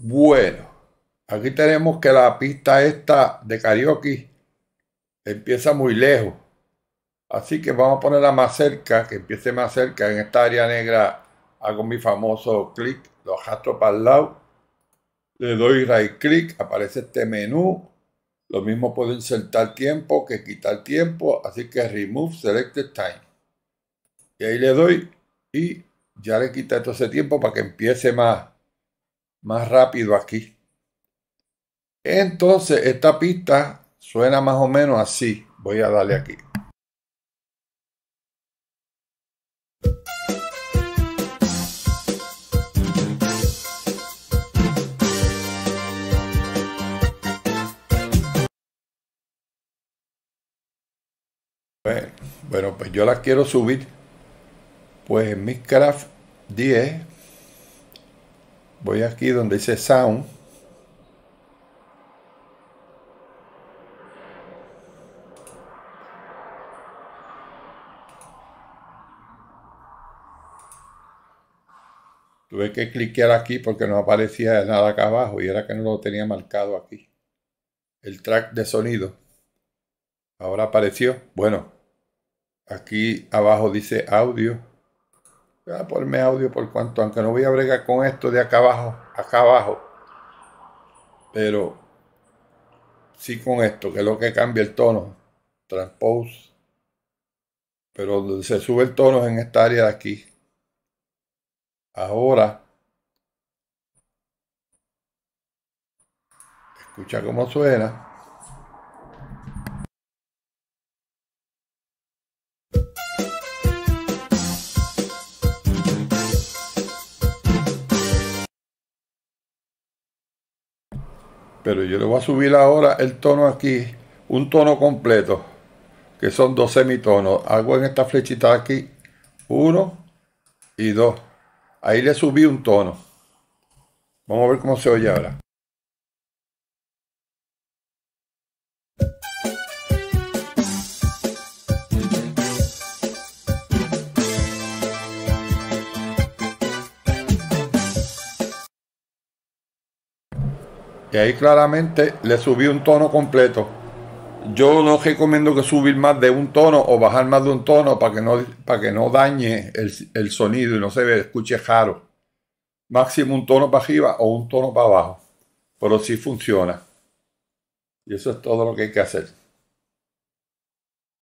Bueno, aquí tenemos que la pista esta de karaoke empieza muy lejos. Así que vamos a ponerla más cerca, que empiece más cerca. En esta área negra hago mi famoso clic, lo arrastro para el lado. Le doy right click, aparece este menú. Lo mismo puedo insertar tiempo que quitar tiempo. Así que remove selected time. Y ahí le doy y ya le quita todo ese tiempo para que empiece más más rápido aquí. Entonces, esta pista suena más o menos así. Voy a darle aquí. Pues, bueno, pues yo la quiero subir. Pues en craft 10 Voy aquí donde dice Sound. Tuve que cliquear aquí porque no aparecía nada acá abajo y era que no lo tenía marcado aquí. El track de sonido. Ahora apareció. Bueno, aquí abajo dice audio. Voy a ah, ponerme audio por cuanto, aunque no voy a bregar con esto de acá abajo, acá abajo. Pero sí con esto, que es lo que cambia el tono. Transpose. Pero se sube el tono en esta área de aquí. Ahora. Escucha cómo suena. pero yo le voy a subir ahora el tono aquí, un tono completo, que son dos semitonos. Hago en esta flechita aquí, uno y dos. Ahí le subí un tono. Vamos a ver cómo se oye ahora. Y ahí claramente le subí un tono completo. Yo no recomiendo que subir más de un tono o bajar más de un tono para que no, para que no dañe el, sonido y no se escuche raro. Máximo un tono para arriba o un tono para abajo. Pero sí funciona. Y eso es todo lo que hay que hacer.